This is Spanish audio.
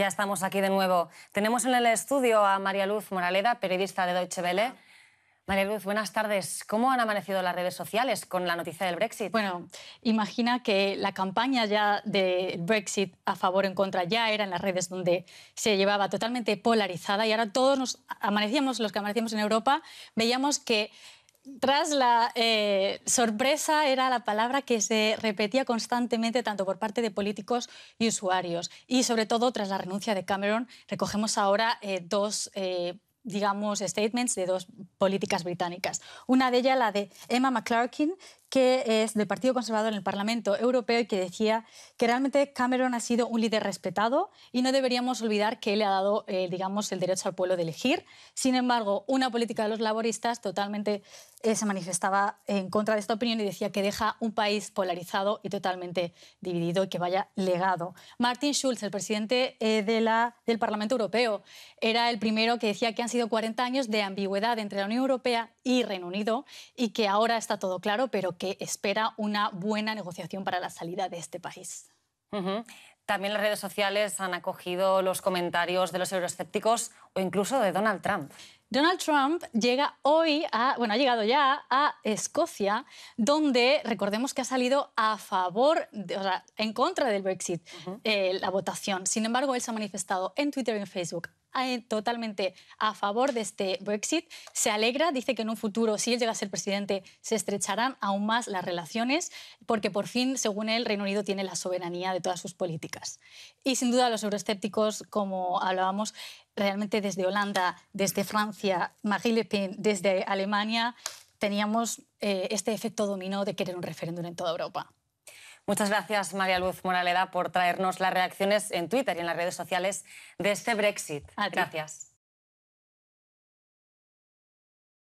Ya estamos aquí de nuevo. Tenemos en el estudio a María Luz Moraleda, periodista de Deutsche Welle. María Luz, buenas tardes. ¿Cómo han amanecido las redes sociales con la noticia del Brexit? Bueno, imagina que la campaña ya de Brexit a favor o en contra ya era en las redes donde se llevaba totalmente polarizada y ahora todos nos amanecíamos, los que amanecíamos en Europa, veíamos que tras la eh, sorpresa era la palabra que se repetía constantemente tanto por parte de políticos y usuarios. Y sobre todo tras la renuncia de Cameron, recogemos ahora eh, dos... Eh, digamos, statements de dos políticas británicas. Una de ellas, la de Emma McClarkin, que es del Partido Conservador en el Parlamento Europeo y que decía que realmente Cameron ha sido un líder respetado y no deberíamos olvidar que él le ha dado, eh, digamos, el derecho al pueblo de elegir. Sin embargo, una política de los laboristas totalmente eh, se manifestaba en contra de esta opinión y decía que deja un país polarizado y totalmente dividido y que vaya legado. Martin Schulz, el presidente eh, de la, del Parlamento Europeo, era el primero que decía que han sido 40 años de ambigüedad entre la Unión Europea y Reino Unido y que ahora está todo claro, pero que espera una buena negociación para la salida de este país. También las redes sociales han acogido los comentarios de los euroescépticos o incluso de Donald Trump. Donald Trump llega hoy a, bueno, ha llegado ya a Escocia, donde recordemos que ha salido a favor, o sea, en contra del Brexit, eh, la votación. Sin embargo, él se ha manifestado en Twitter y en Facebook eh, totalmente a favor de este Brexit. Se alegra, dice que en un futuro, si él llega a ser presidente, se estrecharán aún más las relaciones, porque por fin, según él, Reino Unido tiene la soberanía de todas sus políticas. Y sin duda los euroescépticos, como hablábamos, realmente desde Holanda, desde Francia, desde Alemania, teníamos eh, este efecto dominó de querer un referéndum en toda Europa. Muchas gracias, María Luz Moraleda, por traernos las reacciones en Twitter y en las redes sociales de este Brexit. gracias.